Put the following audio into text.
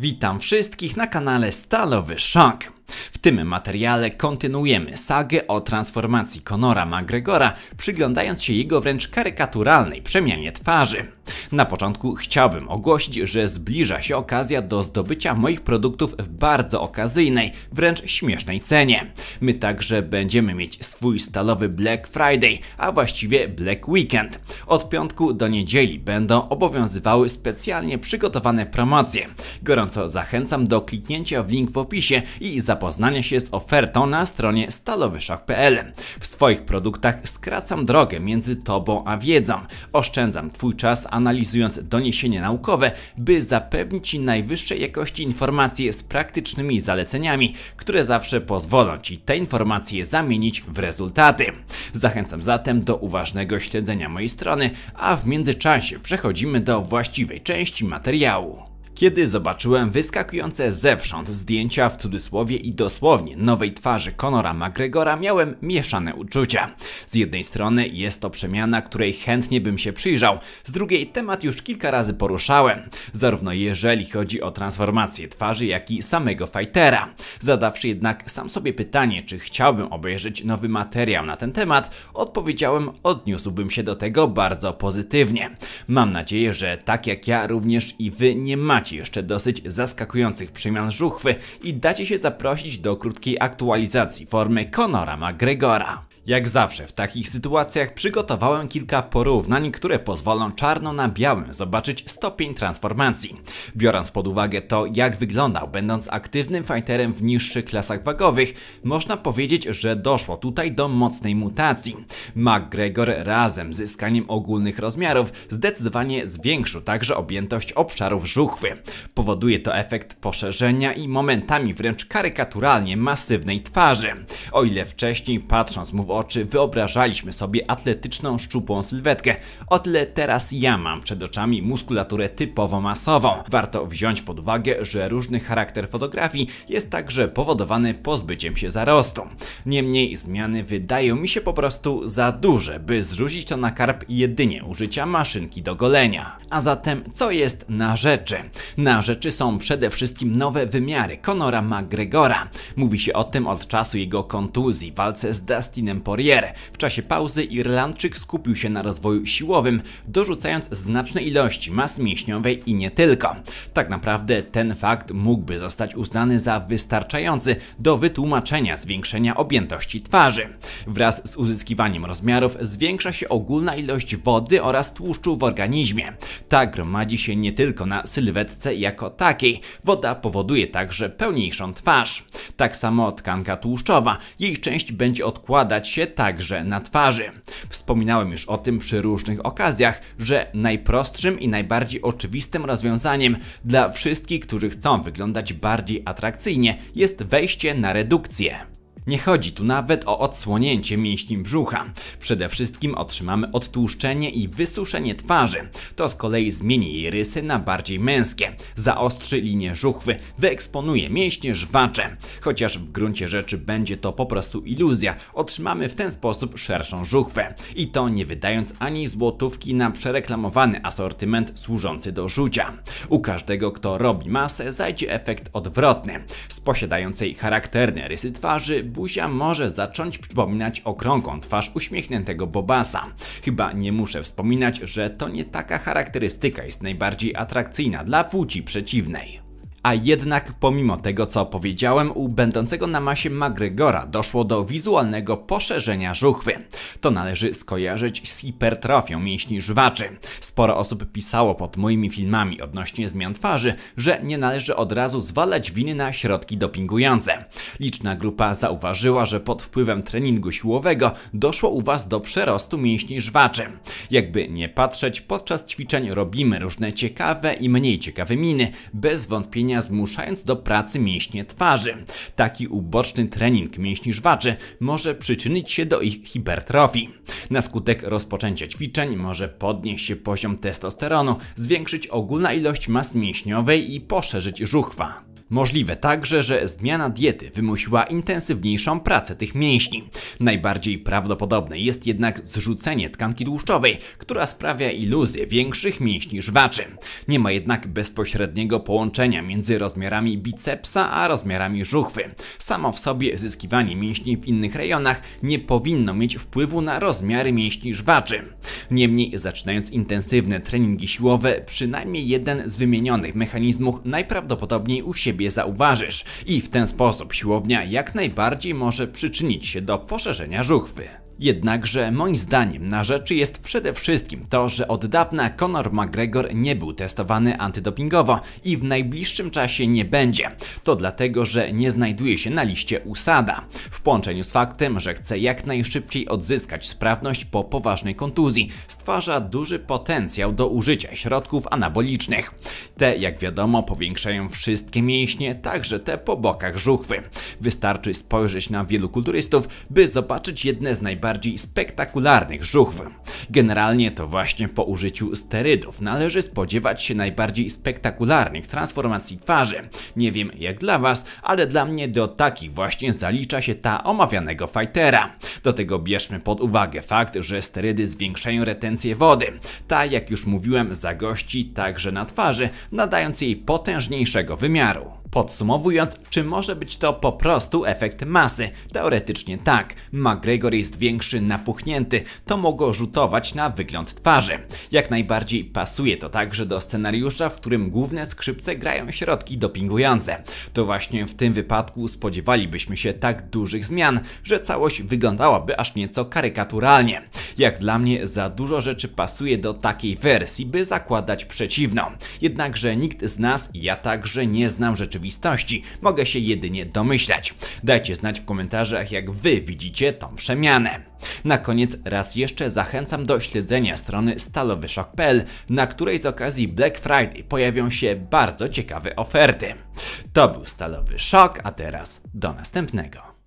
Witam wszystkich na kanale Stalowy Szok. W tym materiale kontynuujemy sagę o transformacji Conora McGregora, przyglądając się jego wręcz karykaturalnej przemianie twarzy. Na początku chciałbym ogłosić, że zbliża się okazja do zdobycia moich produktów w bardzo okazyjnej, wręcz śmiesznej cenie. My także będziemy mieć swój stalowy Black Friday, a właściwie Black Weekend. Od piątku do niedzieli będą obowiązywały specjalnie przygotowane promocje. Gorąco zachęcam do kliknięcia w link w opisie i zapoznania się z ofertą na stronie stalowyszok.pl. W swoich produktach skracam drogę między Tobą a wiedzą. Oszczędzam Twój czas, a analizując doniesienia naukowe, by zapewnić Ci najwyższej jakości informacje z praktycznymi zaleceniami, które zawsze pozwolą Ci te informacje zamienić w rezultaty. Zachęcam zatem do uważnego śledzenia mojej strony, a w międzyczasie przechodzimy do właściwej części materiału. Kiedy zobaczyłem wyskakujące zewsząd zdjęcia w cudzysłowie i dosłownie nowej twarzy Conora McGregora, miałem mieszane uczucia. Z jednej strony jest to przemiana, której chętnie bym się przyjrzał, z drugiej temat już kilka razy poruszałem, zarówno jeżeli chodzi o transformację twarzy, jak i samego fightera. Zadawszy jednak sam sobie pytanie, czy chciałbym obejrzeć nowy materiał na ten temat, odpowiedziałem, odniósłbym się do tego bardzo pozytywnie. Mam nadzieję, że tak jak ja również i wy nie macie macie jeszcze dosyć zaskakujących przemian żuchwy i dacie się zaprosić do krótkiej aktualizacji formy Conora McGregora. Jak zawsze w takich sytuacjach przygotowałem kilka porównań, które pozwolą czarno na białym zobaczyć stopień transformacji. Biorąc pod uwagę to, jak wyglądał będąc aktywnym fighterem w niższych klasach wagowych, można powiedzieć, że doszło tutaj do mocnej mutacji. McGregor razem z zyskaniem ogólnych rozmiarów zdecydowanie zwiększył także objętość obszarów żuchwy. Powoduje to efekt poszerzenia i momentami wręcz karykaturalnie masywnej twarzy. O ile wcześniej patrząc mu w oczy wyobrażaliśmy sobie atletyczną, szczupłą sylwetkę. O tyle teraz ja mam przed oczami muskulaturę typowo masową. Warto wziąć pod uwagę, że różny charakter fotografii jest także powodowany pozbyciem się zarostu. Niemniej zmiany wydają mi się po prostu za duże, by zrzucić to na karp jedynie użycia maszynki do golenia. A zatem co jest na rzeczy? Na rzeczy są przede wszystkim nowe wymiary Conora McGregora. Mówi się o tym od czasu jego kontuzji, w walce z Dustinem Poirier. W czasie pauzy Irlandczyk skupił się na rozwoju siłowym, dorzucając znaczne ilości masy mięśniowej i nie tylko. Tak naprawdę ten fakt mógłby zostać uznany za wystarczający do wytłumaczenia zwiększenia objętości twarzy. Wraz z uzyskiwaniem rozmiarów zwiększa się ogólna ilość wody oraz tłuszczu w organizmie. Ta gromadzi się nie tylko na sylwetce jako takiej, woda powoduje także pełniejszą twarz tak samo tkanka tłuszczowa. Jej część będzie odkładać się także na twarzy. Wspominałem już o tym przy różnych okazjach, że najprostszym i najbardziej oczywistym rozwiązaniem dla wszystkich, którzy chcą wyglądać bardziej atrakcyjnie, jest wejście na redukcję. Nie chodzi tu nawet o odsłonięcie mięśni brzucha. Przede wszystkim otrzymamy odtłuszczenie i wysuszenie twarzy. To z kolei zmieni jej rysy na bardziej męskie. Zaostrzy linię żuchwy, wyeksponuje mięśnie żwacze. Chociaż w gruncie rzeczy będzie to po prostu iluzja, otrzymamy w ten sposób szerszą żuchwę. I to nie wydając ani złotówki na przereklamowany asortyment służący do żucia. U każdego, kto robi masę, zajdzie efekt odwrotny. Z posiadającej charakterne rysy twarzy buzia może zacząć przypominać okrągłą twarz uśmiechniętego Bobasa. Chyba nie muszę wspominać, że to nie taka charakterystyka jest najbardziej atrakcyjna dla płci przeciwnej. A jednak pomimo tego co powiedziałem, u będącego na masie McGregora doszło do wizualnego poszerzenia żuchwy. To należy skojarzyć z hipertrofią mięśni żwaczy. Sporo osób pisało pod moimi filmami odnośnie zmian twarzy, że nie należy od razu zwalać winy na środki dopingujące. Liczna grupa zauważyła, że pod wpływem treningu siłowego doszło u Was do przerostu mięśni żwaczy. Jakby nie patrzeć, podczas ćwiczeń robimy różne ciekawe i mniej ciekawe miny, bez wątpienia ćwiczenia zmuszając do pracy mięśnie twarzy. Taki uboczny trening mięśni żwaczy może przyczynić się do ich hipertrofii. Na skutek rozpoczęcia ćwiczeń może podnieść się poziom testosteronu, zwiększyć ogólna ilość mas mięśniowej i poszerzyć żuchwa. Możliwe także, że zmiana diety wymusiła intensywniejszą pracę tych mięśni. Najbardziej prawdopodobne jest jednak zrzucenie tkanki tłuszczowej, która sprawia iluzję większych mięśni żwaczy. Nie ma jednak bezpośredniego połączenia między rozmiarami bicepsa a rozmiarami żuchwy. Samo w sobie zyskiwanie mięśni w innych rejonach nie powinno mieć wpływu na rozmiary mięśni żwaczy. Niemniej zaczynając intensywne treningi siłowe, przynajmniej jeden z wymienionych mechanizmów najprawdopodobniej u siebie siebie zauważysz i w ten sposób siłownia jak najbardziej może przyczynić się do poszerzenia żuchwy. Jednakże moim zdaniem na rzeczy jest przede wszystkim to, że od dawna Conor McGregor nie był testowany antydopingowo i w najbliższym czasie nie będzie. To dlatego, że nie znajduje się na liście USADA. W połączeniu z faktem, że chce jak najszybciej odzyskać sprawność po poważnej kontuzji, duży potencjał do użycia środków anabolicznych. Te, jak wiadomo, powiększają wszystkie mięśnie, także te po bokach żuchwy. Wystarczy spojrzeć na wielu kulturystów, by zobaczyć jedne z najbardziej spektakularnych żuchw. Generalnie to właśnie po użyciu sterydów należy spodziewać się najbardziej spektakularnych transformacji twarzy. Nie wiem jak dla was, ale dla mnie do takich właśnie zalicza się ta omawianego fightera. Do tego bierzmy pod uwagę fakt, że sterydy zwiększają retencję wody. Ta, jak już mówiłem, zagości także na twarzy, nadając jej potężniejszego wymiaru. Podsumowując, czy może być to po prostu efekt masy? Teoretycznie tak. McGregor jest większy, napuchnięty, to mogło rzutować na wygląd twarzy. Jak najbardziej pasuje to także do scenariusza, w którym główne skrzypce grają środki dopingujące. To właśnie w tym wypadku spodziewalibyśmy się tak dużych zmian, że całość wyglądałaby aż nieco karykaturalnie. Jak dla mnie za dużo rzeczy pasuje do takiej wersji, by zakładać przeciwną. Jednakże nikt z nas, ja także nie znam rzeczywistości, mogę się jedynie domyślać. Dajcie znać w komentarzach jak wy widzicie tą przemianę. Na koniec raz jeszcze zachęcam do śledzenia strony stalowyszok.pl, na której z okazji Black Friday pojawią się bardzo ciekawe oferty. To był Stalowy Szok, a teraz do następnego.